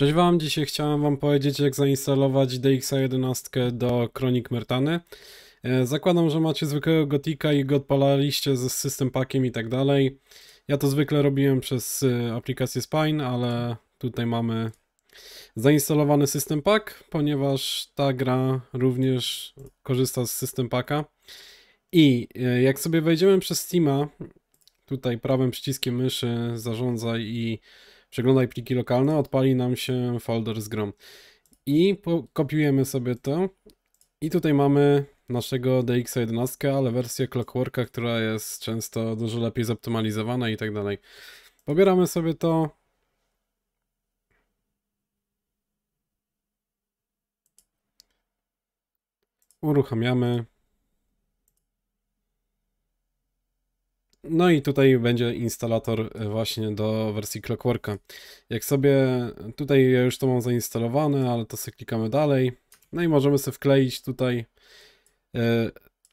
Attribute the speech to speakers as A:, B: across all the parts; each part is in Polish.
A: Cześć Wam, dzisiaj chciałem Wam powiedzieć jak zainstalować DXA11 do Kronik Mertany. E, zakładam, że macie zwykłego Gotika i go odpalaliście z system packiem i tak dalej. Ja to zwykle robiłem przez e, aplikację Spine, ale tutaj mamy zainstalowany system pack, ponieważ ta gra również korzysta z system packa. I e, jak sobie wejdziemy przez Steama, tutaj prawym przyciskiem myszy zarządzaj i przeglądaj pliki lokalne, odpali nam się folder z grom. I kopiujemy sobie to i tutaj mamy naszego DX11, ale wersję Clockworka, która jest często dużo lepiej zoptymalizowana i tak dalej. Pobieramy sobie to, uruchamiamy No i tutaj będzie instalator e, właśnie do wersji Clockworka. Jak sobie, tutaj ja już to mam zainstalowane, ale to sobie klikamy dalej. No i możemy sobie wkleić tutaj e,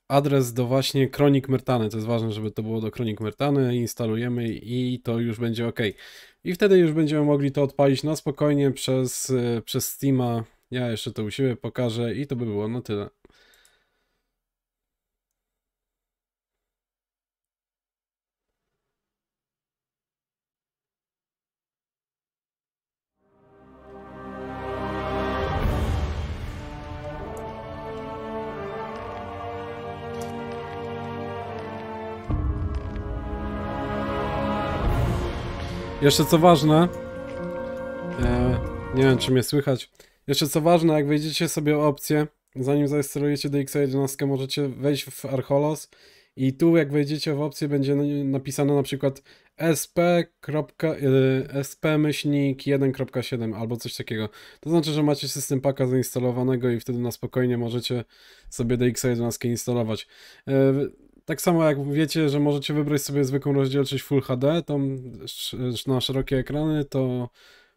A: adres do właśnie Kronik Myrtany. To jest ważne, żeby to było do Kronik Myrtany. Instalujemy i to już będzie ok. I wtedy już będziemy mogli to odpalić na spokojnie przez, e, przez Steama. Ja jeszcze to u siebie pokażę i to by było na tyle. Jeszcze co ważne, e, nie wiem czy mnie słychać, jeszcze co ważne, jak wejdziecie sobie opcję, zanim zainstalujecie DX11, możecie wejść w Archolos i tu jak wejdziecie w opcję będzie napisane na przykład sp. sp-1.7 albo coś takiego. To znaczy, że macie system paka zainstalowanego i wtedy na spokojnie możecie sobie DX11 instalować. E, tak samo jak wiecie, że możecie wybrać sobie zwykłą rozdzielczość Full HD, tą na szerokie ekrany, to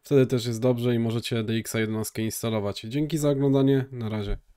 A: wtedy też jest dobrze i możecie DX11 instalować. Dzięki za oglądanie, na razie.